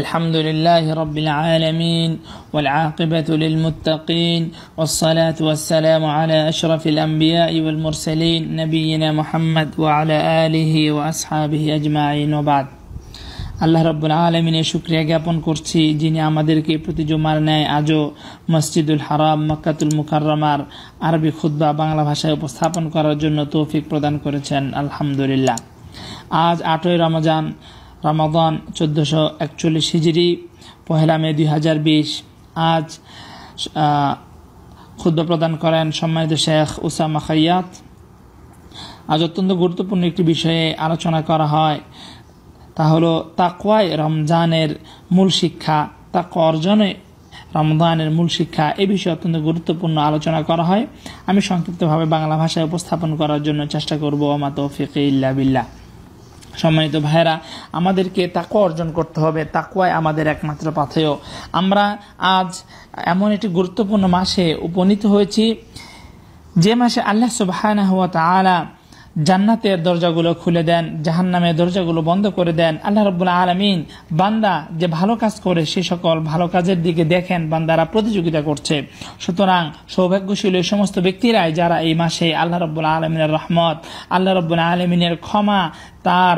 الحمد لله رب العالمين والعاقبة للمتقين والصلاة والسلام على أشرف الأنبياء والمرسلين نبينا محمد وعلى آله وأصحابه أجمعين وبعد আল্লাহ রব্বুল আলমিনে শুক্রিয়া জ্ঞাপন করছি যিনি আমাদেরকে প্রতি জুমার ন্যায় আজও মসজিদুল হারাম মক্কাতুল মুকাররমার আরবি খুদ্া বাংলা ভাষায় উপস্থাপন করার জন্য তৌফিক প্রদান করেছেন আলহামদুলিল্লাহ আজ আটই রমজান রমাদান চোদ্দোশো একচল্লিশ হিজড়ি পহেলা মে দুই হাজার বিশ আজ ক্ষুদ্র প্রদান করেন সম্মানিত শেখ উসামা খাইয়াত আজ অত্যন্ত গুরুত্বপূর্ণ একটি বিষয়ে আলোচনা করা হয় তা হলো তাকওয়ায় রমজানের মূল শিক্ষা তাক অর্জনে রমদানের মূল শিক্ষা এ বিষয়ে অত্যন্ত গুরুত্বপূর্ণ আলোচনা করা হয় আমি সংক্ষিপ্তভাবে বাংলা ভাষায় উপস্থাপন করার জন্য চেষ্টা করবো আমা ফিকে ইল্লা বিল্লাহ সম্মানিত ভাইরা আমাদেরকে তাকুয়া অর্জন করতে হবে তাকুয়ায় আমাদের একমাত্র পাথেয় আমরা আজ এমন একটি গুরুত্বপূর্ণ মাসে উপনীত হয়েছি যে মাসে আল্লাহ সুবাহ জান্নাতের দরজাগুলো খুলে দেন জাহান নামের দরজাগুলো বন্ধ করে দেন আল্লাহ রবুল্লা আলমিন বান্দা যে ভালো কাজ করে সে সকল ভালো কাজের দিকে দেখেন বান্দারা প্রতিযোগিতা করছে সুতরাং সৌভাগ্যশীল এই সমস্ত ব্যক্তিরাই যারা এই মাসে আল্লাহ রবুল্লা আলমিনের রহমত আল্লাহ রবুল্লা আলমিনের ক্ষমা তার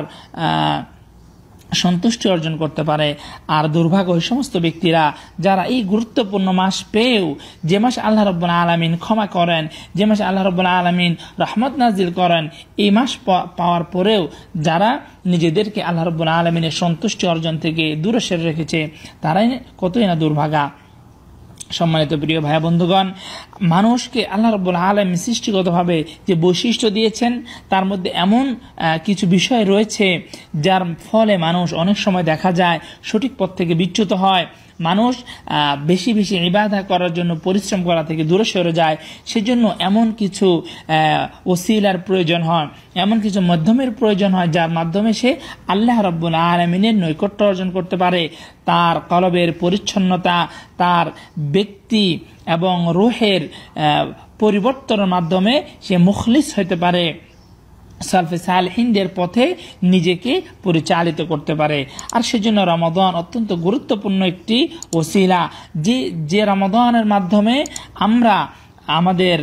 সন্তুষ্টি অর্জন করতে পারে আর দুর্ভাগ্য ওই সমস্ত ব্যক্তিরা যারা এই গুরুত্বপূর্ণ মাস পেয়েও যে মাস আল্লাহ রব্বুল্লা আলমিন ক্ষমা করেন যে মাস আল্লাহ রব্বুল্লা আলমিন রহমত নাজিল করেন এই মাস পাওয়ার পরেও যারা নিজেদেরকে আল্লাহ রব্বুল্লা আলমিনের সন্তুষ্টি অর্জন থেকে দূরে সেরে রেখেছে তারাই কতই না দুর্ভাগা সম্মানিত প্রিয় ভাই বন্ধুগণ মানুষকে আল্লাহ রব্বুল আলম সৃষ্টিগতভাবে যে বৈশিষ্ট্য দিয়েছেন তার মধ্যে এমন কিছু বিষয় রয়েছে যার ফলে মানুষ অনেক সময় দেখা যায় সঠিক পথ থেকে বিচ্যুত হয় মানুষ বেশি বেশি ইবাদা করার জন্য পরিশ্রম করা থেকে দূরে সরে যায় সেজন্য এমন কিছু ওসিলার প্রয়োজন হয় এমন কিছু মাধ্যমের প্রয়োজন হয় যার মাধ্যমে সে আল্লাহ রব্বুল আলমিনের নৈকট্য অর্জন করতে পারে তার কলবের পরিচ্ছন্নতা তার ব্যক্তি এবং রোহের পরিবর্তনের মাধ্যমে সে মুখলিস হতে পারে সালফে সালহিনদের পথে নিজেকে পরিচালিত করতে পারে আর সেজন্য রমাদান অত্যন্ত গুরুত্বপূর্ণ একটি ওসিলা যে যে রমাদানের মাধ্যমে আমরা আমাদের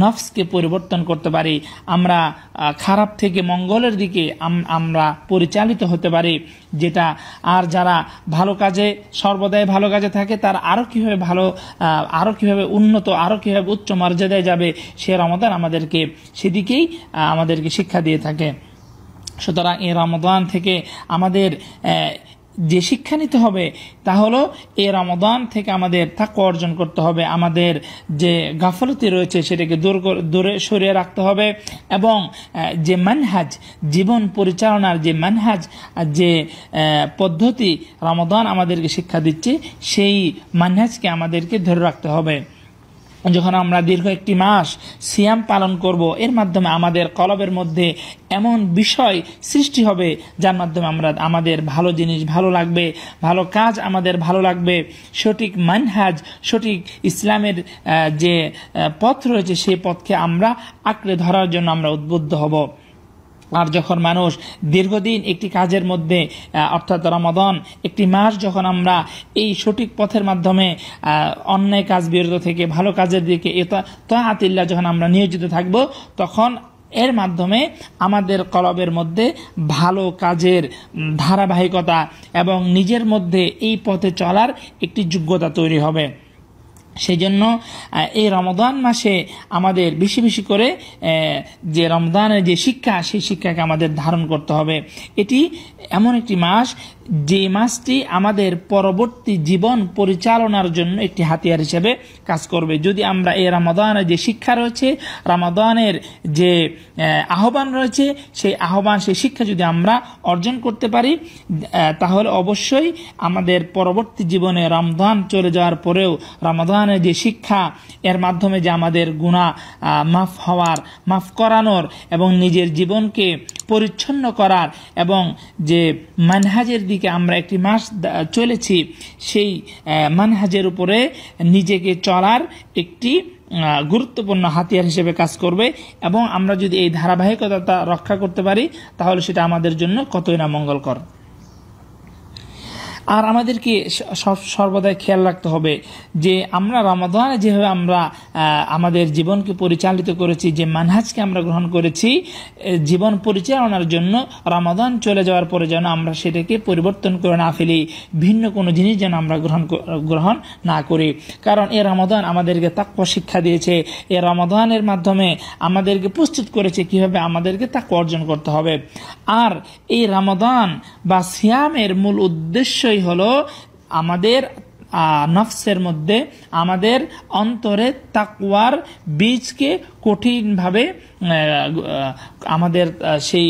নফসকে পরিবর্তন করতে পারি আমরা খারাপ থেকে মঙ্গলের দিকে আমরা পরিচালিত হতে পারি যেটা আর যারা ভালো কাজে সর্বদাই ভালো কাজে থাকে তার আরও কীভাবে ভালো আরও কীভাবে উন্নত আরও কীভাবে উচ্চ মর্যাদায় যাবে সে রমদান আমাদেরকে সেদিকেই আমাদেরকে শিক্ষা দিয়ে থাকে সুতরাং এই রমদান থেকে আমাদের যে শিক্ষা নিতে হবে তা হলো এ রমদান থেকে আমাদের তাকে অর্জন করতে হবে আমাদের যে গাফলতি রয়েছে সেটাকে দূর দূরে সরিয়ে রাখতে হবে এবং যে মানহাজ জীবন পরিচালনার যে মানহাজ যে পদ্ধতি রমদান আমাদেরকে শিক্ষা দিচ্ছে সেই মানহাজকে আমাদেরকে ধরে রাখতে হবে যখন আমরা দীর্ঘ একটি মাস সিয়াম পালন করব এর মাধ্যমে আমাদের কলবের মধ্যে এমন বিষয় সৃষ্টি হবে যার মাধ্যমে আমরা আমাদের ভালো জিনিস ভালো লাগবে ভালো কাজ আমাদের ভালো লাগবে সঠিক মানহাজ সঠিক ইসলামের যে পথ রয়েছে সেই পথকে আমরা আঁকড়ে ধরার জন্য আমরা উদ্বুদ্ধ হব আর যখন মানুষ দীর্ঘদিন একটি কাজের মধ্যে অর্থাৎ রমাদন একটি মাস যখন আমরা এই সঠিক পথের মাধ্যমে অন্যায় কাজ বিরত থেকে ভালো কাজের দিকে এটা তো আতিল্লা যখন আমরা নিয়োজিত থাকব তখন এর মাধ্যমে আমাদের কলবের মধ্যে ভালো কাজের ধারাবাহিকতা এবং নিজের মধ্যে এই পথে চলার একটি যোগ্যতা তৈরি হবে সেজন্য এই রমদান মাসে আমাদের বেশি বেশি করে যে রমদানের যে শিক্ষা সেই শিক্ষাকে আমাদের ধারণ করতে হবে এটি এমন একটি মাস যে মাছটি আমাদের পরবর্তী জীবন পরিচালনার জন্য একটি হাতিয়ার হিসেবে কাজ করবে যদি আমরা এই রামাদানের যে শিক্ষা রয়েছে রামাদানের যে আহ্বান রয়েছে সেই আহ্বান সেই শিক্ষা যদি আমরা অর্জন করতে পারি তাহলে অবশ্যই আমাদের পরবর্তী জীবনে রামদান চলে যাওয়ার পরেও রামাদানের যে শিক্ষা এর মাধ্যমে যে আমাদের গুণা মাফ হওয়ার মাফ করানোর এবং নিজের জীবনকে পরিচ্ছন্ন করার এবং যে মানহাজের দিকে আমরা একটি মাস চলেছি সেই মানহাজের উপরে নিজেকে চলার একটি গুরুত্বপূর্ণ হাতিয়ার হিসেবে কাজ করবে এবং আমরা যদি এই ধারাবাহিকতা রক্ষা করতে পারি তাহলে সেটা আমাদের জন্য কতই না মঙ্গলকর আর আমাদেরকে সব সর্বদাই খেয়াল রাখতে হবে যে আমরা রামাদানে যেভাবে আমরা আমাদের জীবনকে পরিচালিত করেছি যে মানহাজকে আমরা গ্রহণ করেছি জীবন পরিচালনার জন্য রামাদান চলে যাওয়ার পরে যেন আমরা সেটাকে পরিবর্তন করে না ফেলি ভিন্ন কোনো জিনিস যেন আমরা গ্রহণ গ্রহণ না করি কারণ এ রমাদান আমাদেরকে তাক্য শিক্ষা দিয়েছে এ রামাদানের মাধ্যমে আমাদেরকে প্রস্তুত করেছে কিভাবে আমাদেরকে তাক্য অর্জন করতে হবে আর এই রামাদান বা সিয়ামের মূল উদ্দেশ্যই বিষয় হলো আমাদের নফসের মধ্যে আমাদের অন্তরে তাকুয়ার বীজকে কঠিনভাবে আমাদের সেই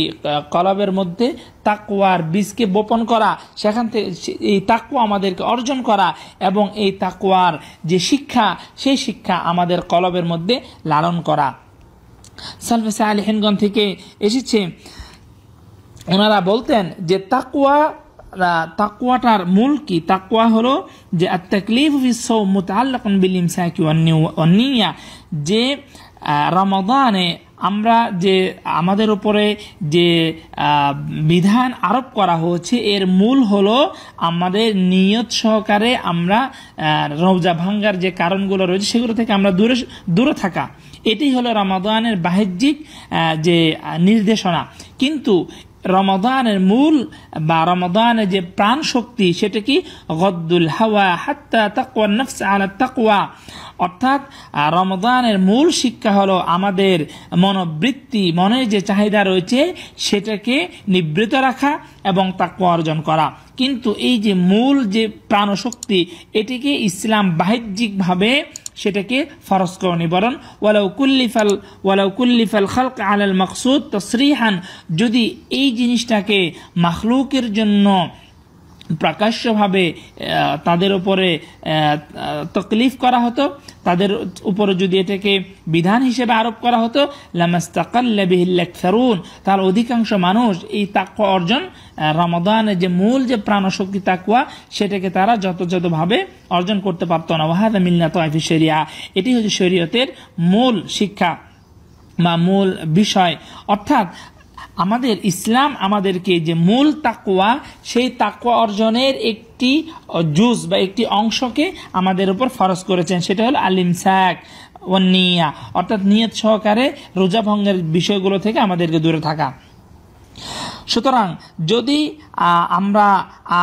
কলবের মধ্যে তাকুয়ার বীজকে বোপন করা সেখান থেকে এই তাকুয়া আমাদেরকে অর্জন করা এবং এই তাকুয়ার যে শিক্ষা সেই শিক্ষা আমাদের কলবের মধ্যে লালন করা সালফেসা আলহেনগঞ্জ থেকে এসেছে ওনারা বলতেন যে তাকুয়া তাকুয়াটার মূল কি তাকুয়া হলো যে আত্মাকলিফ সৌ মোতাল্লাকুন বিল ইমসাকি অন্নিয়া যে রমাদানে আমরা যে আমাদের উপরে যে বিধান আরোপ করা হয়েছে এর মূল হলো আমাদের নিয়ত সহকারে আমরা রোজা ভাঙ্গার যে কারণগুলো রয়েছে সেগুলো থেকে আমরা দূরে দূরে থাকা এটি হলো রামাদানের বাহ্যিক যে নির্দেশনা কিন্তু রমাদানের মূল বা রমদানের যে প্রাণ শক্তি সেটা কি গদ্দুল হাওয়া হাত্তা তাকুয়া নফস আলা তাকুয়া অর্থাৎ রমদানের মূল শিক্ষা হলো আমাদের মনোবৃত্তি মনের যে চাহিদা রয়েছে সেটাকে নিবৃত রাখা এবং তাকুয়া অর্জন করা কিন্তু এই যে মূল যে প্রাণশক্তি এটিকে ইসলাম বাহ্যিকভাবে সেটাকে ফরজ করনি বরং ওয়ালাউ কুল্লিফাল ওয়ালাউ কুল্লিফাল খালক আলাল মকসুদ শ্রীহান যদি এই জিনিসটাকে মাখলুকের জন্য প্রকাশ্যভাবে তাদের উপরে তকলিফ করা হতো তাদের উপরে যদি এটাকে বিধান হিসেবে আরোপ করা হতো লামাস্তাকাল্লাবিহিল্লাকসারুন তার অধিকাংশ মানুষ এই তাকুয়া অর্জন রমাদানের যে মূল যে প্রাণশক্তি তাকুয়া সেটাকে তারা যথাযথভাবে অর্জন করতে পারত না ওয়াহাদা মিলনাত তয়ফি শরিয়া এটি হচ্ছে শরীয়তের মূল শিক্ষা বা মূল বিষয় অর্থাৎ আমাদের ইসলাম আমাদেরকে যে মূল তাকোয়া সেই তাকোয়া অর্জনের একটি জুস বা একটি অংশকে আমাদের উপর ফরজ করেছেন সেটা হলো আলিম ও নিয়া অর্থাৎ নিয়ত সহকারে রোজা ভঙ্গের বিষয়গুলো থেকে আমাদেরকে দূরে থাকা সুতরাং যদি আমরা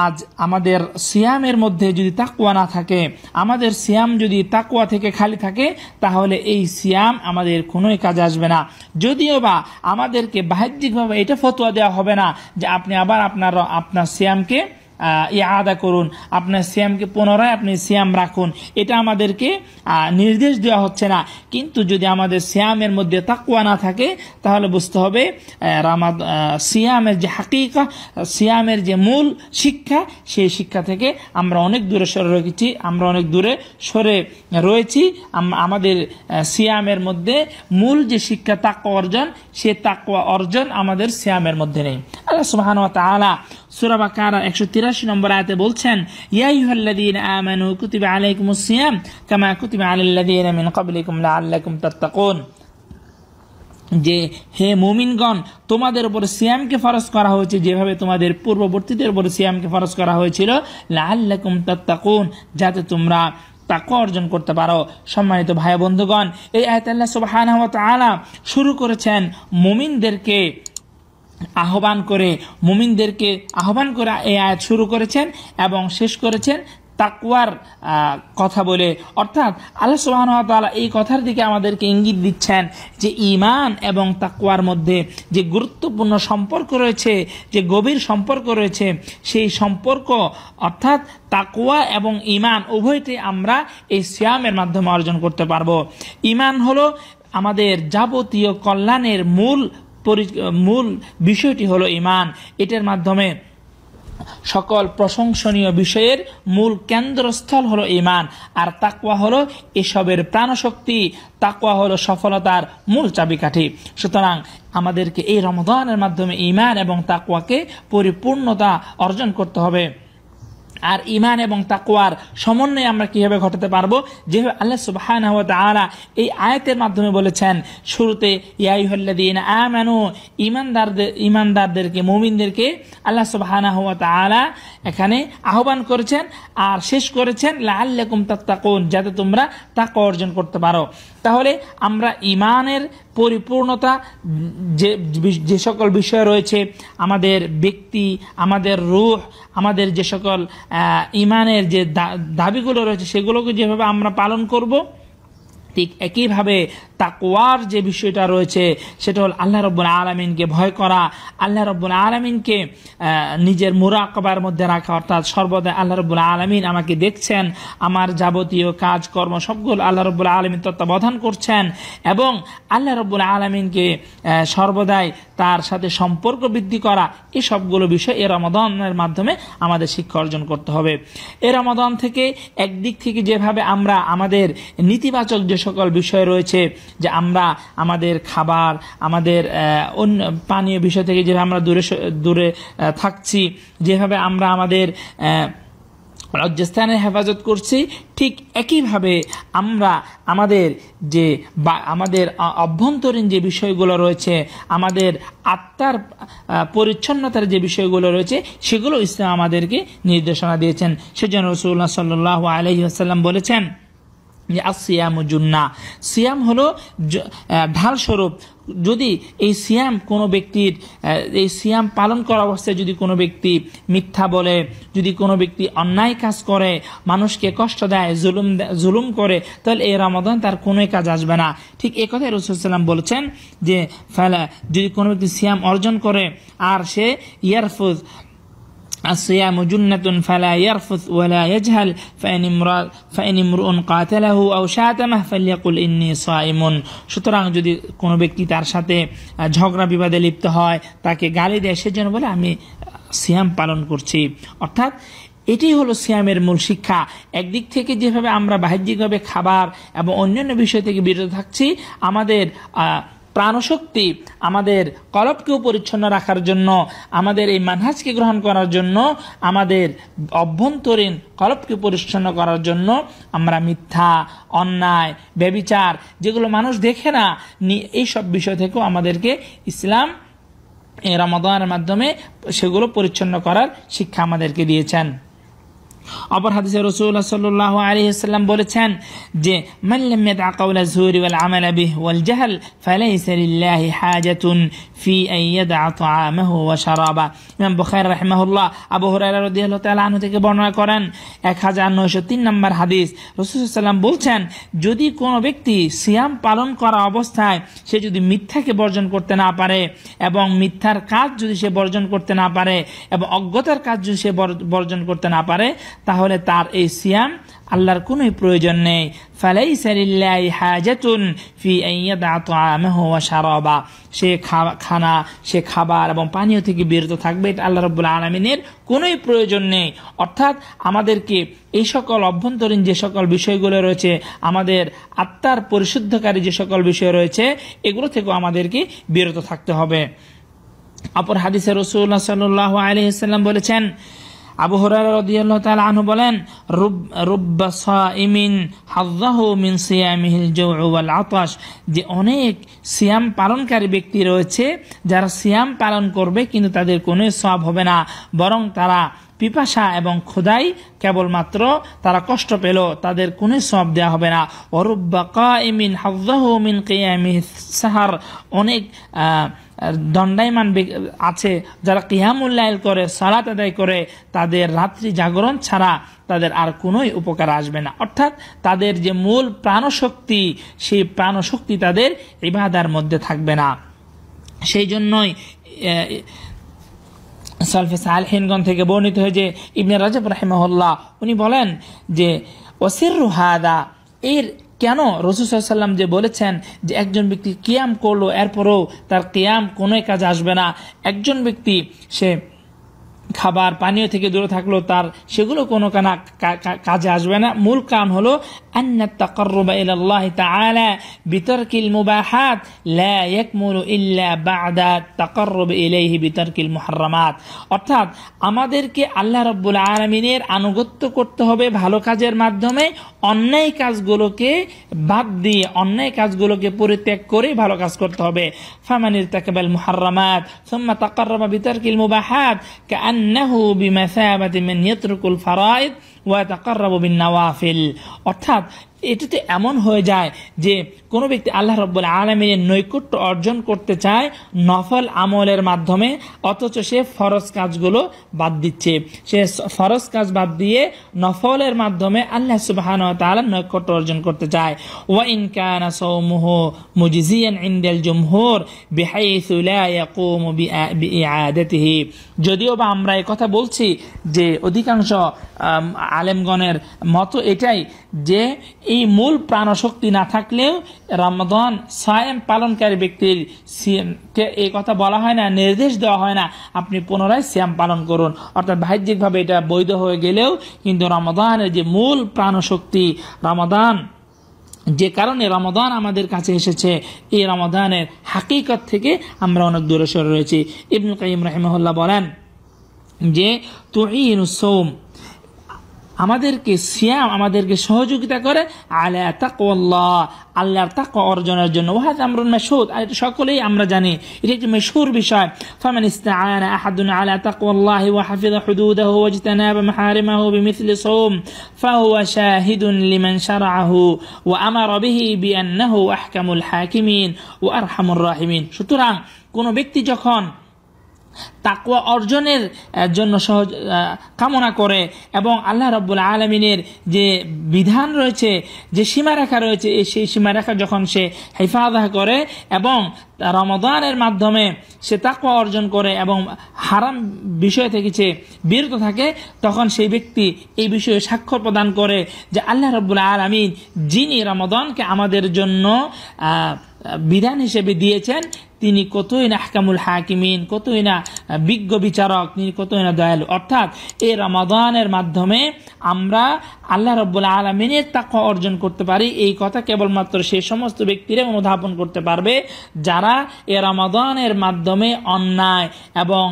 আজ আমাদের সিয়ামের মধ্যে যদি তাকুয়া না থাকে আমাদের সিয়াম যদি তাকুয়া থেকে খালি থাকে তাহলে এই সিয়াম আমাদের কোনোই কাজে আসবে না যদিও বা আমাদেরকে বাহ্যিকভাবে এটা ফতোয়া দেওয়া হবে না যে আপনি আবার আপনার আপনার সিয়ামকে ই আদা করুন আপনার সিয়ামকে পুনরায় আপনি সিয়াম রাখুন এটা আমাদেরকে নির্দেশ দেওয়া হচ্ছে না কিন্তু যদি আমাদের সিয়ামের মধ্যে তাকুয়া না থাকে তাহলে বুঝতে হবে রামাদ সিয়ামের যে হাকিকা সিয়ামের যে মূল শিক্ষা সেই শিক্ষা থেকে আমরা অনেক দূরে সরে রেখেছি আমরা অনেক দূরে সরে রয়েছি আমাদের সিয়ামের মধ্যে মূল যে শিক্ষা তাকুয়া অর্জন সে তাকুয়া অর্জন আমাদের সিয়ামের মধ্যে নেই আল্লাহ সুবাহান সুরাবা কারা একশো তিরাশি নম্বর আয়তে বলছেন ইয়াইহল্লাদিন আমানু কুতিবা আলাইকুম সিয়াম কামা কুতিবা আলাল্লাদিন মিন কাবলিকুম লাআল্লাকুম তাত্তাকুন যে হে মুমিনগণ তোমাদের উপর সিয়ামকে ফরজ করা হয়েছে যেভাবে তোমাদের পূর্ববর্তীদের উপর সিয়ামকে ফরজ করা হয়েছিল লাআল্লাকুম তাত্তাকুন যাতে তোমরা তাকে অর্জন করতে পারো সম্মানিত ভাই বন্ধুগণ এই আয়তাল্লাহ সুবাহ শুরু করেছেন মুমিনদেরকে আহ্বান করে মুমিনদেরকে আহ্বান করে এই আয়াত শুরু করেছেন এবং শেষ করেছেন তাকুয়ার কথা বলে অর্থাৎ আল্লাহ সুবাহনতালা এই কথার দিকে আমাদেরকে ইঙ্গিত দিচ্ছেন যে ইমান এবং তাকুয়ার মধ্যে যে গুরুত্বপূর্ণ সম্পর্ক রয়েছে যে গভীর সম্পর্ক রয়েছে সেই সম্পর্ক অর্থাৎ তাকুয়া এবং ইমান উভয়টি আমরা এই সিয়ামের মাধ্যমে অর্জন করতে পারবো ইমান হলো আমাদের যাবতীয় কল্যাণের মূল মূল বিষয়টি হলো ইমান এটার মাধ্যমে সকল প্রশংসনীয় বিষয়ের মূল কেন্দ্রস্থল হলো ইমান আর তাকুয়া হলো এসবের প্রাণশক্তি তাকুয়া হলো সফলতার মূল চাবিকাঠি সুতরাং আমাদেরকে এই রমদানের মাধ্যমে ইমান এবং তাকুয়াকে পরিপূর্ণতা অর্জন করতে হবে আর ইমান এবং তাকোয়ার সমন্বয় আমরা কীভাবে ঘটাতে পারবো যেভাবে আল্লাহ সুবাহান তালা এই আয়তের মাধ্যমে বলেছেন শুরুতে ইয়াইহল্লাদিন আনু ইমানদারদের ইমানদারদেরকে মুমিনদেরকে আল্লাহ সুবাহান তালা এখানে আহ্বান করেছেন আর শেষ করেছেন লা আল্লাকুম তাত্তাকুন যাতে তোমরা তাকওয়া অর্জন করতে পারো তাহলে আমরা ইমানের পরিপূর্ণতা যে যে সকল বিষয় রয়েছে আমাদের ব্যক্তি আমাদের রুহ আমাদের যে সকল ইমানের যে দাবিগুলো রয়েছে সেগুলোকে যেভাবে আমরা পালন করব ঠিক একইভাবে তাকোয়ার যে বিষয়টা রয়েছে সেটা হল আল্লাহ রব্বুল আলমিনকে ভয় করা আল্লাহ রব্বুল আলমিনকে নিজের মুরাকবার মধ্যে রাখা অর্থাৎ সর্বদা আল্লাহ রব্বুল আলমিন আমাকে দেখছেন আমার যাবতীয় কাজকর্ম সবগুলো আল্লাহ রব্বুল আলমিন তত্ত্বাবধান করছেন এবং আল্লাহ রব্বুল আলমিনকে সর্বদাই তার সাথে সম্পর্ক বৃদ্ধি করা এই সবগুলো বিষয় এ রমাদনের মাধ্যমে আমাদের শিক্ষা অর্জন করতে হবে এ রমাদন থেকে একদিক থেকে যেভাবে আমরা আমাদের নীতিবাচক যে সকল বিষয় রয়েছে যে আমরা আমাদের খাবার আমাদের অন্য পানীয় বিষয় থেকে যেভাবে আমরা দূরে দূরে থাকছি যেভাবে আমরা আমাদের লজ্জাস্থানের হেফাজত করছি ঠিক একইভাবে আমরা আমাদের যে বা আমাদের অভ্যন্তরীণ যে বিষয়গুলো রয়েছে আমাদের আত্মার পরিচ্ছন্নতার যে বিষয়গুলো রয়েছে সেগুলো ইসলাম আমাদেরকে নির্দেশনা দিয়েছেন সেজন্য রসুল্লাহ সাল্লু আলহি আসাল্লাম বলেছেন সিয়াম জুন্না সিয়াম হলো ঢাল স্বরূপ যদি এই সিয়াম কোনো ব্যক্তির এই সিয়াম পালন করা অবস্থায় যদি কোনো ব্যক্তি মিথ্যা বলে যদি কোনো ব্যক্তি অন্যায় কাজ করে মানুষকে কষ্ট দেয় জুলুম জুলুম করে তাহলে এই রমাদান তার কোনোই কাজ আসবে না ঠিক এ কথাই রসুলাম বলছেন যে ফেলা যদি কোনো ব্যক্তি সিয়াম অর্জন করে আর সে ইয়ারফুজ الصيام جنة فلا يرفث ولا يجهل فإن امرأ فإن امرؤ قاتله أو شاتمه فليقل إني صائم সুতরাং যদি কোনো ব্যক্তি তার সাথে ঝগড়া বিবাদে লিপ্ত হয় তাকে গালি দেয় সেজন্য বলে আমি সিয়াম পালন করছি অর্থাৎ এটি হলো সিয়ামের মূল শিক্ষা একদিক থেকে যেভাবে আমরা বাহ্যিকভাবে খাবার এবং অন্যান্য বিষয় থেকে বিরত থাকছি আমাদের প্রাণশক্তি আমাদের কলপকেও পরিচ্ছন্ন রাখার জন্য আমাদের এই মানহাজকে গ্রহণ করার জন্য আমাদের অভ্যন্তরীণ কলপকে পরিচ্ছন্ন করার জন্য আমরা মিথ্যা অন্যায় ব্যবিচার যেগুলো মানুষ দেখে না এই সব বিষয় থেকেও আমাদেরকে ইসলাম রমদানের মাধ্যমে সেগুলো পরিচ্ছন্ন করার শিক্ষা আমাদেরকে দিয়েছেন অপর হাদিসে রসুল্লাহ সাল্লাহ আলহিহাল্লাম বলেছেন যে মাল্লামেদ আকাউলা জুহরি ওয়াল আমাল ওয়াল জাহাল ফালাইসালিল্লাহি হাজাতুন ফি আইয়াদা তাআমাহু ওয়া শারাবা ইমাম বুখারী রাহিমাহুল্লাহ আবু হুরায়রা রাদিয়াল্লাহু তাআলা আনহু থেকে বর্ণনা করেন 1903 নম্বর হাদিস রাসূলুল্লাহ সাল্লাম বলছেন যদি কোনো ব্যক্তি সিয়াম পালন করা অবস্থায় সে যদি মিথ্যাকে বর্জন করতে না পারে এবং মিথ্যার কাজ যদি সে বর্জন করতে না পারে এবং অজ্ঞতার কাজ যদি সে বর্জন করতে না পারে তাহলে তার এই সিয়াম আল্লাহর কোনো প্রয়োজন নেই ফালাই সারিল্লাই হাজাতুন ফি সারবা সে খানা সে খাবার এবং পানীয় থেকে বিরত থাকবে এটা আল্লাহ রব্বুল আলমিনের কোনোই প্রয়োজন নেই অর্থাৎ আমাদেরকে এই সকল অভ্যন্তরীণ যে সকল বিষয়গুলো রয়েছে আমাদের আত্মার পরিশুদ্ধকারী যে সকল বিষয় রয়েছে এগুলো থেকেও আমাদেরকে বিরত থাকতে হবে অপর হাদিসের রসুল্লাহ সাল্লাহ আলহিসাল্লাম বলেছেন আবু হরিয়াল্লাহ তাল আনহু বলেন রুব রুব্বা ইমিন হাজ্জাহু মিন সিয়ামিহিল জৌল আতাস যে অনেক সিয়াম পালনকারী ব্যক্তি রয়েছে যারা সিয়াম পালন করবে কিন্তু তাদের কোনো সব হবে না বরং তারা পিপাসা এবং খোদাই কেবলমাত্র তারা কষ্ট পেল তাদের কোনো সব দেওয়া হবে না অরুব্বা কা ইমিন হাজ্জাহু মিন কেয়ামি সাহার অনেক দণ্ডায়মান আছে যারা কিয়ামুল্লাইল করে সালাত আদায় করে তাদের রাত্রি জাগরণ ছাড়া তাদের আর কোনোই উপকার আসবে না অর্থাৎ তাদের যে মূল প্রাণশক্তি সেই প্রাণশক্তি তাদের ইবাদার মধ্যে থাকবে না সেই জন্যই সালফে সালহিনগণ থেকে বর্ণিত হয়ে যে ইবনে রাজব রাহেমহল্লা উনি বলেন যে ওসির রুহাদা এর কেন রসুসাল্লাম যে বলেছেন যে একজন ব্যক্তি কিয়াম করলো এরপরও তার কিয়াম কোনো কাজে আসবে না একজন ব্যক্তি সে খাবার পানীয় থেকে দূরে থাকলো তার সেগুলো কোনো কানা কাজে আসবে না মূল কারণ হলো আন্না তাকর্রবা ইলাল্লাহ তাআলা বিতরকিল মুবাহাত লা ইয়াকমুলু ইল্লা বাদা তাকর্রব ইলাইহি বিতরকিল মুহাররামাত অর্থাৎ আমাদেরকে আল্লাহ রাব্বুল আলামিনের আনুগত্য করতে হবে ভালো কাজের মাধ্যমে অন্যায় কাজগুলোকে বাদ দিয়ে অন্যায় কাজগুলোকে পরিত্যাগ করে ভালো কাজ করতে হবে ফামানির তাকাবাল মুহাররামাত সুম্মা তাকর্রবা বিতর্কিল মুবাহাত আন أنه بمثابة من يترك الفرائض ويتقرب بالنوافل অর্থাৎ এটাতে এমন হয়ে যায় যে কোনো ব্যক্তি আল্লাহ রব্বুল আলমিনের নৈকট্য অর্জন করতে চায় নফল আমলের মাধ্যমে অথচ সে ফরজ কাজগুলো বাদ দিচ্ছে সে ফরজ কাজ বাদ দিয়ে নফলের মাধ্যমে আল্লাহ সুবাহান তালা নৈকট্য অর্জন করতে চায় ওয়া ইনকানা সৌমুহ মুজিজিয়ান ইন্দেল জুমহোর বিহাইসুলাহি যদিও বা আমরা কথা বলছি যে অধিকাংশ আলেমগণের মতো এটাই যে এই মূল প্রাণশক্তি না থাকলেও রমদন সায়ম পালনকারী ব্যক্তির এই কথা বলা হয় না নির্দেশ দেওয়া হয় না আপনি পুনরায় শ্যাম পালন করুন অর্থাৎ বাহ্যিকভাবে এটা বৈধ হয়ে গেলেও কিন্তু রমদানের যে মূল প্রাণশক্তি রমাদান যে কারণে রমাদান আমাদের কাছে এসেছে এই রমাদানের হাকিকত থেকে আমরা অনেক দূরে সরে রয়েছি ইবনুল কাইম রহমহল্লা বলেন যে তুহিন সোম আমাদেরকে সিয়াম আমাদেরকে সহযোগিতা করে আলা তাকওয়াল্লাহ আল্লাহর তাকওয়া অর্জনের জন্য ওয়াহাদ আমরুন মাশহুদ আর এটা সকলেই আমরা জানি এটা একটি মেশহুর বিষয় ফামান ইস্তাআনা আহাদুন আলা তাকওয়াল্লাহি ওয়া হাফিযা হুদুদাহু ওয়া ইজতানাবা মাহারিমাহু বিমিছলি সাওম ফাহুয়া শাহিদুন লিমান শারআহু ওয়া আমারা বিহি বিআন্নাহু আহকামুল হাকিমিন ওয়া আরহামুর রাহিমিন সুতরাং কোন ব্যক্তি যখন তাকুয়া অর্জনের জন্য সহজ কামনা করে এবং আল্লাহ রব্বুল আলমিনের যে বিধান রয়েছে যে সীমারেখা রয়েছে সেই সীমারেখা যখন সে হেফাজা করে এবং রমদানের মাধ্যমে সে তাকুয়া অর্জন করে এবং হারাম বিষয় থেকে সে বিরত থাকে তখন সেই ব্যক্তি এই বিষয়ে স্বাক্ষর প্রদান করে যে আল্লাহ রব্বুল আলমিন যিনি রমদানকে আমাদের জন্য বিধান হিসেবে দিয়েছেন তিনি কতই না হাকামুল হাকিমিন কতই না বিজ্ঞ বিচারক তিনি কতই না দয়ালু অর্থাৎ এই রমাদানের মাধ্যমে আমরা আল্লাহ রব্বুল্লা আলমিনের তাক অর্জন করতে পারি এই কথা কেবলমাত্র সেই সমস্ত ব্যক্তিরা অনুধাবন করতে পারবে যারা এ রমাদানের মাধ্যমে অন্যায় এবং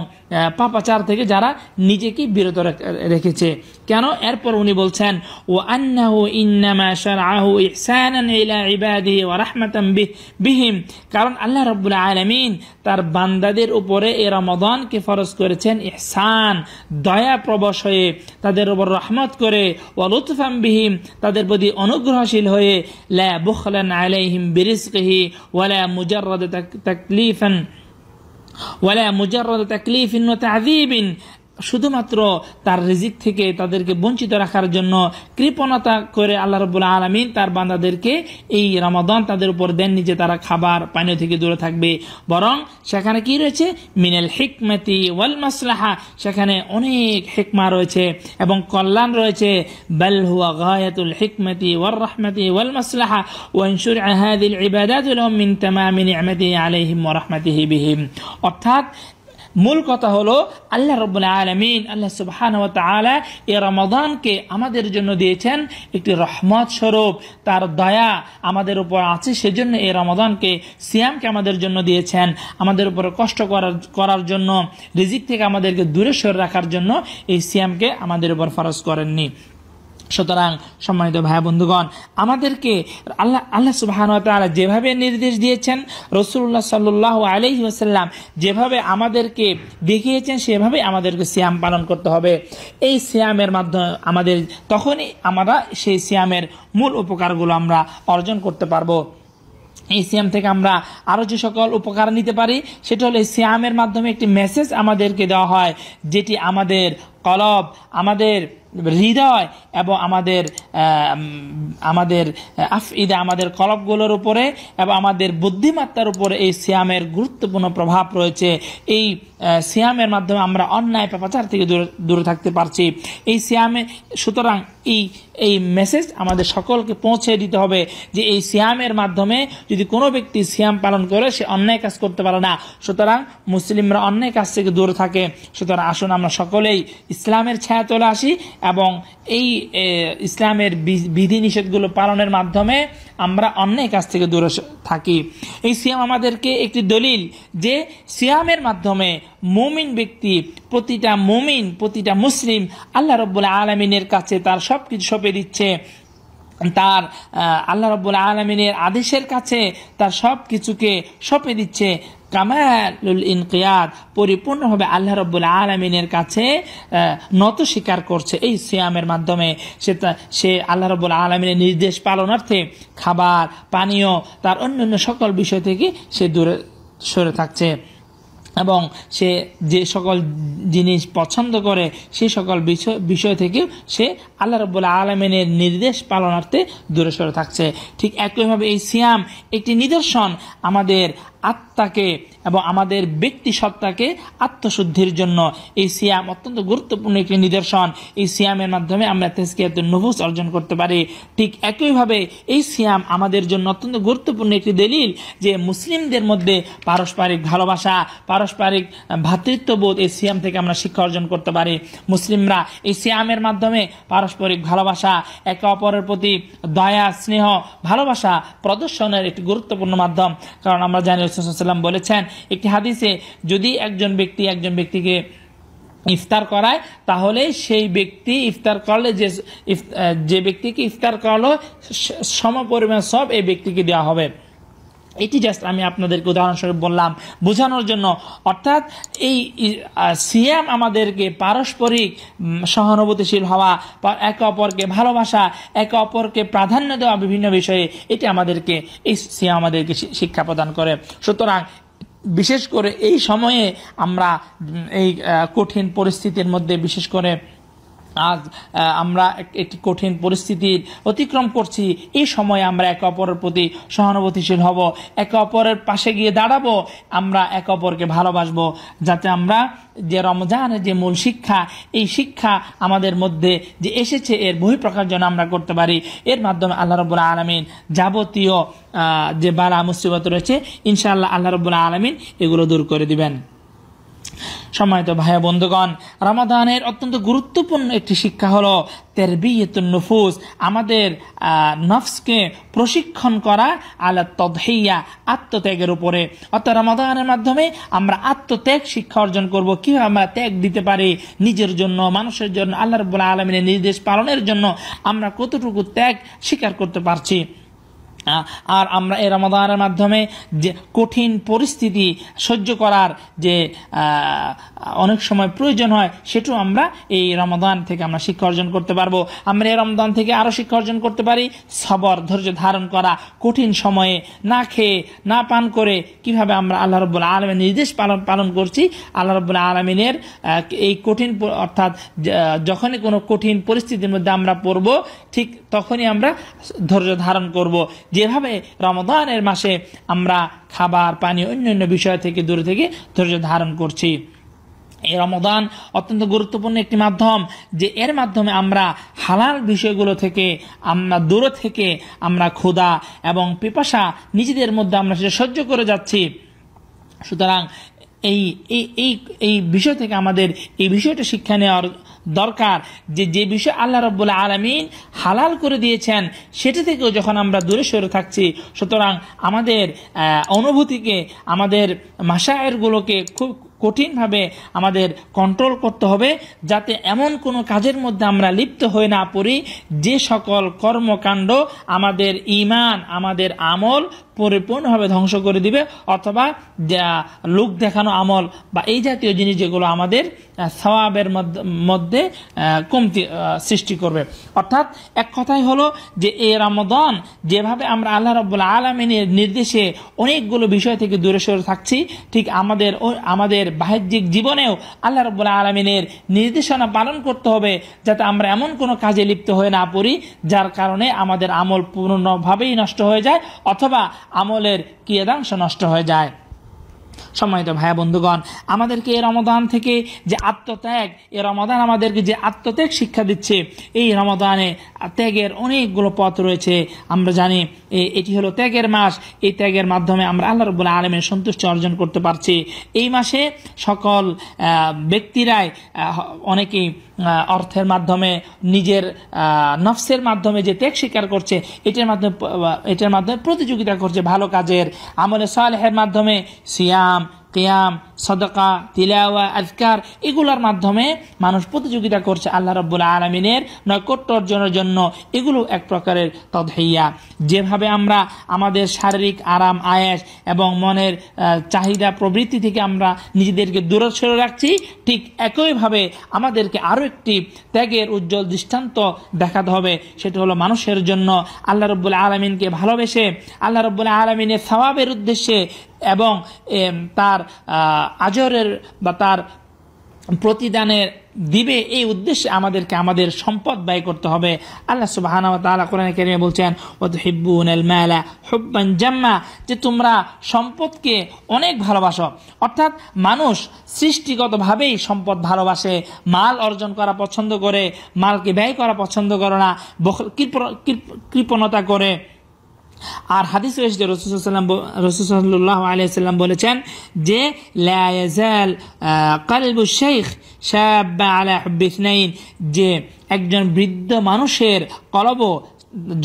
পাপাচার থেকে যারা নিজেকে বিরত রেখেছে কেন এরপর উনি বলছেন ও আন্না ইন্নামা শারআহু ইহসানান বিহিম কারণ আল্লাহ রাব্বুল আলামিন আলমিন তার বান্দাদের উপরে এ রমদানকে ফরজ করেছেন ইহসান দয়া প্রবশ হয়ে তাদের উপর রহমত করে ও ওয়ালুৎফাম বিহীম তাদের প্রতি অনুগ্রহশীল হয়ে লা বুখলান আলাইহিম বিরিসকিহি ওয়ালা মুজারদ তাকলিফান ওয়ালা মুজারদ তাকলিফিন ও শুধুমাত্র তার রিজিক থেকে তাদেরকে বঞ্চিত রাখার জন্য কৃপণতা করে আল্লাহ রবুল্লা আলমিন তার বান্দাদেরকে এই রমাদন তাদের উপর দেননি যে তারা খাবার পানীয় থেকে দূরে থাকবে বরং সেখানে কি রয়েছে মিনেল হিকমতি ওয়াল মাসলাহা সেখানে অনেক হেকমা রয়েছে এবং কল্যাণ রয়েছে বেলহুয়া গায়াতুল হিকমতি ওয়াল ওয়াল মাসলাহা ওয়ানসুর আহাদিল ইবাদাতুল মিন তামামিন অর্থাৎ মূল কথা হলো আল্লাহ রব আলমিন আল্লাহ সুবহান এ রমাদানকে আমাদের জন্য দিয়েছেন একটি রহমত স্বরূপ তার দয়া আমাদের উপর আছে সেজন্য এই রমাদানকে সিয়ামকে আমাদের জন্য দিয়েছেন আমাদের উপর কষ্ট করার করার জন্য রিজিক থেকে আমাদেরকে দূরে সরে রাখার জন্য এই সিয়ামকে আমাদের উপর ফরজ করেননি সুতরাং সম্মানিত ভাই বন্ধুগণ আমাদেরকে আল্লাহ আল্লাহ সুবাহান যেভাবে নির্দেশ দিয়েছেন রসুল্লাহ সাল্লাহ আলহি আসাল্লাম যেভাবে আমাদেরকে দেখিয়েছেন সেভাবে আমাদেরকে শ্যাম পালন করতে হবে এই শ্যামের মাধ্যমে আমাদের তখনই আমরা সেই শ্যামের মূল উপকারগুলো আমরা অর্জন করতে পারবো এই সিয়াম থেকে আমরা আরও যে সকল উপকার নিতে পারি সেটা হলো এই সিয়ামের মাধ্যমে একটি মেসেজ আমাদেরকে দেওয়া হয় যেটি আমাদের কলব আমাদের হৃদয় এবং আমাদের আমাদের আফিদে আমাদের কলপগুলোর উপরে এবং আমাদের বুদ্ধিমত্তার উপরে এই শ্যামের গুরুত্বপূর্ণ প্রভাব রয়েছে এই শ্যামের মাধ্যমে আমরা অন্যায় পেপাচার থেকে দূরে দূরে থাকতে পারছি এই শ্যামে সুতরাং এই এই মেসেজ আমাদের সকলকে পৌঁছে দিতে হবে যে এই শ্যামের মাধ্যমে যদি কোনো ব্যক্তি শ্যাম পালন করে সে অন্যায় কাজ করতে পারে না সুতরাং মুসলিমরা অন্যায় কাজ থেকে দূরে থাকে সুতরাং আসুন আমরা সকলেই ইসলামের ছায়া চলে আসি এবং এই ইসলামের বিধিনিষেধগুলো পালনের মাধ্যমে আমরা অন্যের কাছ থেকে দূরে থাকি এই সিয়াম আমাদেরকে একটি দলিল যে সিয়ামের মাধ্যমে মুমিন ব্যক্তি প্রতিটা মুমিন প্রতিটা মুসলিম আল্লাহ রব্বুল আলমিনের কাছে তার সব কিছু সঁপে দিচ্ছে তার আল্লাহ রব্বুল আলমিনের আদেশের কাছে তার সব কিছুকে সঁপে দিচ্ছে কামালুল ইনকিয়াদ পরিপূর্ণভাবে আল্লাহ রব্বুল আলমিনের কাছে নত স্বীকার করছে এই সিয়ামের মাধ্যমে সে সে আল্লাহ রব্বুল আলমিনের নির্দেশ পালনার্থে খাবার পানীয় তার অন্যান্য সকল বিষয় থেকে সে দূরে সরে থাকছে এবং সে যে সকল জিনিস পছন্দ করে সে সকল বিষয় বিষয় থেকেও সে আল্লাহ রব্বুল্লা আলমিনের নির্দেশ পালনার্থে দূরে সরে থাকছে ঠিক একইভাবে এই সিয়াম একটি নিদর্শন আমাদের আত্মাকে এবং আমাদের ব্যক্তি সত্তাকে আত্মশুদ্ধির জন্য এই সিয়াম অত্যন্ত গুরুত্বপূর্ণ একটি নিদর্শন এই সিয়ামের মাধ্যমে আমরা তেজকিয়াতুল নভুস অর্জন করতে পারি ঠিক একইভাবে এই সিয়াম আমাদের জন্য অত্যন্ত গুরুত্বপূর্ণ একটি দলিল যে মুসলিমদের মধ্যে পারস্পরিক ভালোবাসা পারস্পরিক ভ্রাতৃত্ববোধ এই সিয়াম থেকে আমরা শিক্ষা অর্জন করতে পারি মুসলিমরা এই সিয়ামের মাধ্যমে পারস্পরিক ভালোবাসা একে অপরের প্রতি দয়া স্নেহ ভালোবাসা প্রদর্শনের একটি গুরুত্বপূর্ণ মাধ্যম কারণ আমরা জানি রহিসাল্লাম বলেছেন একটি হাদিসে যদি একজন ব্যক্তি একজন ব্যক্তিকে ইফতার করায় তাহলে সেই ব্যক্তি ইফতার করলে যে যে ব্যক্তিকে ইফতার করালো সম পরিমাণ সব এই ব্যক্তিকে দেওয়া হবে এটি জাস্ট আমি আপনাদেরকে উদাহরণস্বরূপ বললাম বোঝানোর জন্য অর্থাৎ এই সিয়াম আমাদেরকে পারস্পরিক সহানুভূতিশীল হওয়া একে অপরকে ভালোবাসা একে অপরকে প্রাধান্য দেওয়া বিভিন্ন বিষয়ে এটি আমাদেরকে এই সিয়াম আমাদেরকে শিক্ষা প্রদান করে সুতরাং বিশেষ করে এই সময়ে আমরা এই কঠিন পরিস্থিতির মধ্যে বিশেষ করে আজ আমরা একটি কঠিন পরিস্থিতির অতিক্রম করছি এই সময়ে আমরা একে অপরের প্রতি সহানুভূতিশীল হব একে অপরের পাশে গিয়ে দাঁড়াবো আমরা একে অপরকে ভালোবাসবো যাতে আমরা যে রমজানের যে মূল শিক্ষা এই শিক্ষা আমাদের মধ্যে যে এসেছে এর বহিঃপ্রকাশ যেন আমরা করতে পারি এর মাধ্যমে আল্লাহ রবুল্লা আলমিন যাবতীয় যে বালা মুসিবত রয়েছে ইনশাআল্লাহ আল্লাহ রবুল্লা আলমিন এগুলো দূর করে দিবেন সম্মানিত ভাই বন্ধুগণ রামাদানের অত্যন্ত গুরুত্বপূর্ণ একটি শিক্ষা হলো তেরবিয়তুন নফুস আমাদের নফসকে প্রশিক্ষণ করা আলা তদহেইয়া আত্মত্যাগের উপরে অর্থাৎ রমাদানের মাধ্যমে আমরা আত্মত্যাগ শিক্ষা অর্জন করব কীভাবে আমরা ত্যাগ দিতে পারি নিজের জন্য মানুষের জন্য আল্লাহ রবুল্লা আলমিনের নির্দেশ পালনের জন্য আমরা কতটুকু ত্যাগ স্বীকার করতে পারছি আর আমরা এই রমাদানের মাধ্যমে যে কঠিন পরিস্থিতি সহ্য করার যে অনেক সময় প্রয়োজন হয় সেটাও আমরা এই রমাদান থেকে আমরা শিক্ষা অর্জন করতে পারবো আমরা এই রমদান থেকে আরও শিক্ষা অর্জন করতে পারি সবর ধৈর্য ধারণ করা কঠিন সময়ে না খেয়ে না পান করে কিভাবে আমরা আল্লাহ রব্বুল্লা আলমের নির্দেশ পালন পালন করছি আল্লাহ রব্বুল্লা আলমিনের এই কঠিন অর্থাৎ যখনই কোনো কঠিন পরিস্থিতির মধ্যে আমরা পড়ব ঠিক তখনই আমরা ধৈর্য ধারণ করব যে যেভাবে রমদানের মাসে আমরা খাবার পানি অন্যান্য বিষয় থেকে দূরে থেকে ধৈর্য ধারণ করছি এই রমদান অত্যন্ত গুরুত্বপূর্ণ একটি মাধ্যম যে এর মাধ্যমে আমরা হালাল বিষয়গুলো থেকে আমরা দূরে থেকে আমরা ক্ষুধা এবং পিপাসা নিজেদের মধ্যে আমরা সেটা সহ্য করে যাচ্ছি সুতরাং এই এই এই বিষয় থেকে আমাদের এই বিষয়টা শিক্ষা নেওয়ার দরকার যে যে বিষয় আল্লাহ রব্বুল আলমিন হালাল করে দিয়েছেন সেটা থেকেও যখন আমরা দূরে সরে থাকছি সুতরাং আমাদের অনুভূতিকে আমাদের মাসায়েরগুলোকে খুব কঠিনভাবে আমাদের কন্ট্রোল করতে হবে যাতে এমন কোনো কাজের মধ্যে আমরা লিপ্ত হয়ে না পড়ি যে সকল কর্মকাণ্ড আমাদের ইমান আমাদের আমল পরিপূর্ণভাবে ধ্বংস করে দিবে অথবা লোক দেখানো আমল বা এই জাতীয় জিনিস যেগুলো আমাদের সবাবের মধ্যে কমতি সৃষ্টি করবে অর্থাৎ এক কথাই হলো যে এই রমদন যেভাবে আমরা আল্লাহ রব্বুল আলমিনের নির্দেশে অনেকগুলো বিষয় থেকে দূরে সরে থাকছি ঠিক আমাদের আমাদের বাহ্যিক জীবনেও আল্লাহ রব্বুল আলমিনের নির্দেশনা পালন করতে হবে যাতে আমরা এমন কোনো কাজে লিপ্ত হয়ে না পড়ি যার কারণে আমাদের আমল পূর্ণভাবেই নষ্ট হয়ে যায় অথবা আমলের কিয়দাংশ নষ্ট হয়ে যায় সম্মানিত ভাই বন্ধুগণ আমাদেরকে এই রমদান থেকে যে আত্মত্যাগ এ রমদান আমাদেরকে যে আত্মত্যাগ শিক্ষা দিচ্ছে এই রমদানে ত্যাগের অনেকগুলো পথ রয়েছে আমরা জানি এটি হলো ত্যাগের মাস এই ত্যাগের মাধ্যমে আমরা আল্লাহ রবুল্লা আলমের সন্তুষ্টি অর্জন করতে পারছি এই মাসে সকল ব্যক্তিরাই অনেকেই অর্থের মাধ্যমে নিজের নফসের মাধ্যমে যে ত্যাগ স্বীকার করছে এটার মাধ্যমে এটার মাধ্যমে প্রতিযোগিতা করছে ভালো কাজের আমলে সালেহের মাধ্যমে সিয়াম কেয়াম সদকা তিলাওয়া আজকার এগুলোর মাধ্যমে মানুষ প্রতিযোগিতা করছে আল্লাহ রব্বুল আলমিনের নৈকট্য অর্জনের জন্য এগুলো এক প্রকারের তদহিয়া যেভাবে আমরা আমাদের শারীরিক আরাম আয়াস এবং মনের চাহিদা প্রবৃত্তি থেকে আমরা নিজেদেরকে দূরে সরে রাখছি ঠিক একইভাবে আমাদেরকে আরও একটি ত্যাগের উজ্জ্বল দৃষ্টান্ত দেখাতে হবে সেটা হলো মানুষের জন্য আল্লাহ রব্বুল আলমিনকে ভালোবেসে আল্লাহ রব্বুল আলমিনের স্বভাবের উদ্দেশ্যে এবং তার আজরের বা তার প্রতিদানের দিবে এই উদ্দেশ্যে আমাদেরকে আমাদের সম্পদ ব্যয় করতে হবে আল্লাহ সুবাহানা বলছেন ও তো মেলা হুব্বান জাম্মা যে তোমরা সম্পদকে অনেক ভালোবাসো অর্থাৎ মানুষ সৃষ্টিগতভাবেই সম্পদ ভালোবাসে মাল অর্জন করা পছন্দ করে মালকে ব্যয় করা পছন্দ করে না কৃপণতা করে আর হাদিস রয়েছে রসুসাল্লাম রসুসাল্লাহ আলিয়াল্লাম বলেছেন যে লায়াজাল কালবু শেখ শাহ আলা বিসনাইন যে একজন বৃদ্ধ মানুষের কলব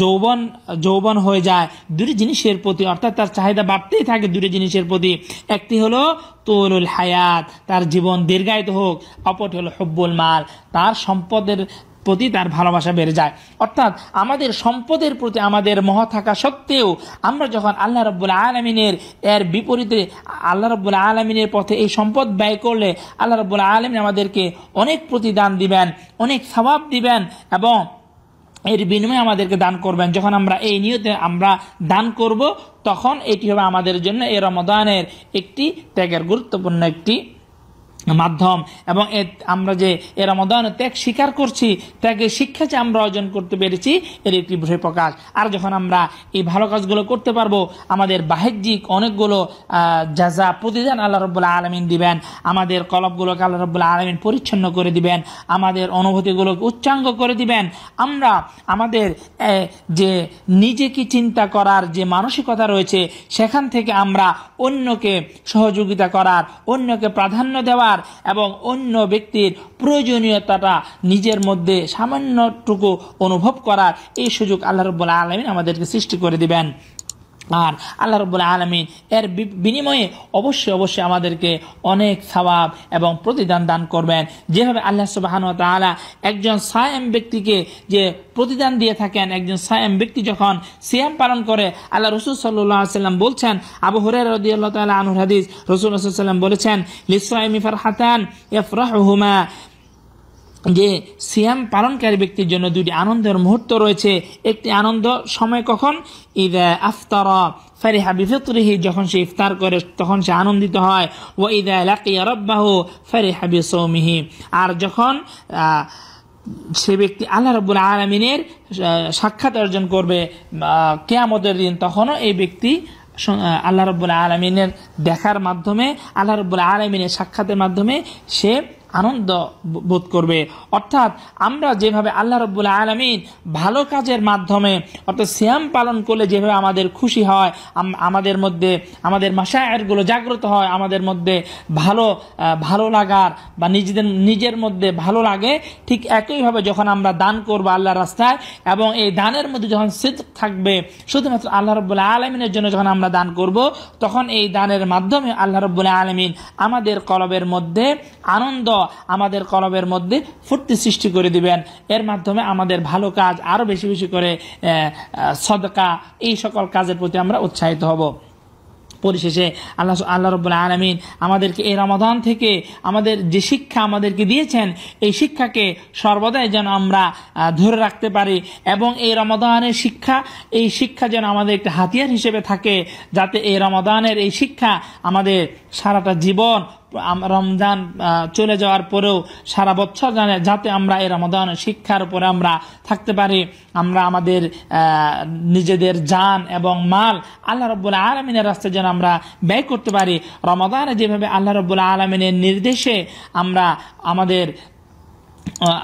যৌবন যৌবন হয়ে যায় দুটি জিনিসের প্রতি অর্থাৎ তার চাহিদা বাড়তেই থাকে দুটি জিনিসের প্রতি একটি হলো তরুল হায়াত তার জীবন দীর্ঘায়িত হোক অপরটি হলো হব্বুল মাল তার সম্পদের প্রতি তার ভালোবাসা বেড়ে যায় অর্থাৎ আমাদের সম্পদের প্রতি আমাদের মহ থাকা সত্ত্বেও আমরা যখন আল্লাহ রব্বুল আলমিনের এর বিপরীতে আল্লাহ রব্বুল আলমিনের পথে এই সম্পদ ব্যয় করলে আল্লাহ রব্বুল আলমিন আমাদেরকে অনেক প্রতিদান দিবেন অনেক স্বভাব দিবেন এবং এর বিনিময়ে আমাদেরকে দান করবেন যখন আমরা এই নিয়তে আমরা দান করব তখন এটি হবে আমাদের জন্য এই রমদানের একটি ত্যাগের গুরুত্বপূর্ণ একটি মাধ্যম এবং আমরা যে এর রমদান ত্যাগ স্বীকার করছি ত্যাগের শিক্ষা যে আমরা অর্জন করতে পেরেছি এর একটি বিষয় প্রকাশ আর যখন আমরা এই ভালো কাজগুলো করতে পারবো আমাদের বাহ্যিক অনেকগুলো যা যা প্রতিদান আল্লাহ রব্বুল্লা আলমিন দিবেন আমাদের কলবগুলোকে আল্লাহ রব্বুল্লা আলমিন পরিচ্ছন্ন করে দিবেন আমাদের অনুভূতিগুলোকে উচ্চাঙ্গ করে দিবেন আমরা আমাদের যে নিজেকে চিন্তা করার যে মানসিকতা রয়েছে সেখান থেকে আমরা অন্যকে সহযোগিতা করার অন্যকে প্রাধান্য দেওয়া আমার এবং অন্য ব্যক্তির প্রয়োজনীয়তাটা নিজের মধ্যে সামান্যটুকু অনুভব করার এই সুযোগ আল্লাহ রব্বুল্লা আলমিন আমাদেরকে সৃষ্টি করে দিবেন আর আল্লাহ রবুল্লা আলমিন এর বিনিময়ে অবশ্যই অবশ্যই আমাদেরকে অনেক স্বভাব এবং প্রতিদান দান করবেন যেভাবে আল্লাহ সুবাহান তালা একজন সায়াম ব্যক্তিকে যে প্রতিদান দিয়ে থাকেন একজন সায়াম ব্যক্তি যখন সিয়াম পালন করে আল্লাহ রসুল সাল্লাহ সাল্লাম বলছেন আবু হরে রদি আল্লাহ তালা আনুর হাদিস রসুল রসুল সাল্লাম বলেছেন লিসাইমিফার হাতান এফরাহুমা যে সিয়াম পালনকারী ব্যক্তির জন্য দুটি আনন্দের মুহূর্ত রয়েছে একটি আনন্দ সময় কখন ঈদ আফতার হাবি বিফিতরিহি যখন সে ইফতার করে তখন সে আনন্দিত হয় ও ঈদ আরব্বাহু ফেরি হাবি সৌমিহি আর যখন সে ব্যক্তি আল্লাহ রব্বুল আলমিনের সাক্ষাৎ অর্জন করবে কেয়ামতের দিন তখনও এই ব্যক্তি আল্লাহ রব্বুল আলমিনের দেখার মাধ্যমে আল্লাহ রব্বুল আলমিনের সাক্ষাতের মাধ্যমে সে আনন্দ বোধ করবে অর্থাৎ আমরা যেভাবে আল্লাহ রব্বুল্লা আলমিন ভালো কাজের মাধ্যমে অর্থাৎ শ্যাম পালন করলে যেভাবে আমাদের খুশি হয় আমাদের মধ্যে আমাদের মাসায়ারগুলো জাগ্রত হয় আমাদের মধ্যে ভালো ভালো লাগার বা নিজেদের নিজের মধ্যে ভালো লাগে ঠিক একইভাবে যখন আমরা দান করবো আল্লাহর রাস্তায় এবং এই দানের মধ্যে যখন সিদ্ধ থাকবে শুধুমাত্র আল্লাহ রব্বুল্লাহ আলমিনের জন্য যখন আমরা দান করব তখন এই দানের মাধ্যমে আল্লাহ রব্বুল্লাহ আলমিন আমাদের কলবের মধ্যে আনন্দ আমাদের কলবের মধ্যে ফুর্তি সৃষ্টি করে দিবেন এর মাধ্যমে আমাদের ভালো কাজ আরও বেশি বেশি করে সদকা এই সকল কাজের প্রতি আমরা উৎসাহিত হব পরিশেষে আল্লাহ আল্লাহ রব্বুল আলমিন আমাদেরকে এই রমাদান থেকে আমাদের যে শিক্ষা আমাদেরকে দিয়েছেন এই শিক্ষাকে সর্বদাই যেন আমরা ধরে রাখতে পারি এবং এই রমাদানের শিক্ষা এই শিক্ষা যেন আমাদের একটা হাতিয়ার হিসেবে থাকে যাতে এই রমাদানের এই শিক্ষা আমাদের সারাটা জীবন রমজান চলে যাওয়ার পরেও সারা বছর জানে যাতে আমরা এই রমজান শিক্ষার উপরে আমরা থাকতে পারি আমরা আমাদের নিজেদের যান এবং মাল আল্লাহ রব্বুল আলমিনের রাস্তায় যেন আমরা ব্যয় করতে পারি রমদানে যেভাবে আল্লাহ রব্বুল আলমিনের নির্দেশে আমরা আমাদের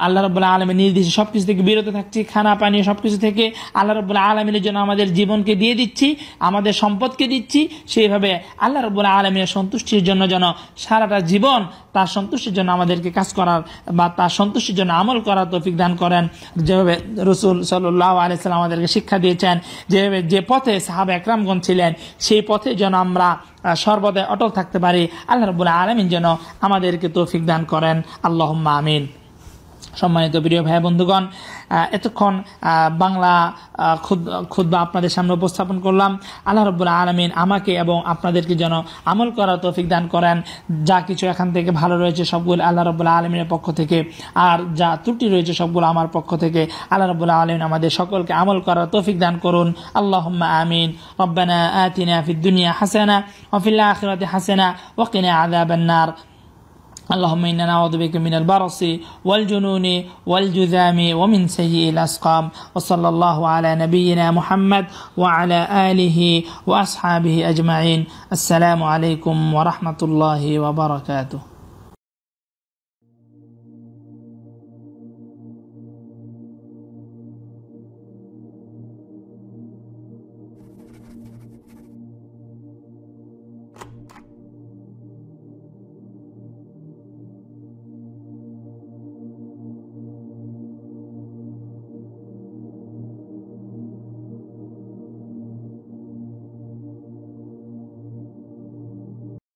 আল্লাহ রবুল্লাহ আলমের নির্দেশে সব কিছু থেকে বিরত থাকছি খানা পানি সব কিছু থেকে আল্লাহ রবুল্লাহ আলমিনের জন্য আমাদের জীবনকে দিয়ে দিচ্ছি আমাদের সম্পদকে দিচ্ছি সেইভাবে আল্লাহ রবুল্লাহ আলমিনের সন্তুষ্টির জন্য যেন সারাটা জীবন তার সন্তুষ্টির জন্য আমাদেরকে কাজ করার বা তার সন্তুষ্টির জন্য আমল করার তৌফিক দান করেন যেভাবে রসুল সাল্লাহ আলিয়াল্লাম আমাদেরকে শিক্ষা দিয়েছেন যেভাবে যে পথে সাহাব একরামগণ ছিলেন সেই পথে যেন আমরা সর্বদাই অটল থাকতে পারি আল্লাহ রবুল্লাহ আলমিন যেন আমাদেরকে তৌফিক দান করেন আল্লাহ আমিন সম্মানিত প্রিয় ভাই বন্ধুগণ এতক্ষণ বাংলা খুদ্া আপনাদের সামনে উপস্থাপন করলাম আল্লাহ রব্বুল্লা আলমিন আমাকে এবং আপনাদেরকে যেন আমল করার তৌফিক দান করেন যা কিছু এখান থেকে ভালো রয়েছে সবগুলো আল্লাহ রব্বুল্লা আলমিনের পক্ষ থেকে আর যা ত্রুটি রয়েছে সবগুলো আমার পক্ষ থেকে আল্লাহ রব্বুল্লা আলমিন আমাদের সকলকে আমল করার তৌফিক দান করুন আল্লাহ আমিন রব্বানা আতিনা ফিদ্দুনিয়া হাসেনা অফিল্লা আখিরাতে হাসেনা ওকিনা বেন্নার اللهم إنا نعوذ بك من البرص والجنون والجذام ومن سيء الأسقام وصلى الله على نبينا محمد وعلى آله وأصحابه أجمعين السلام عليكم ورحمة الله وبركاته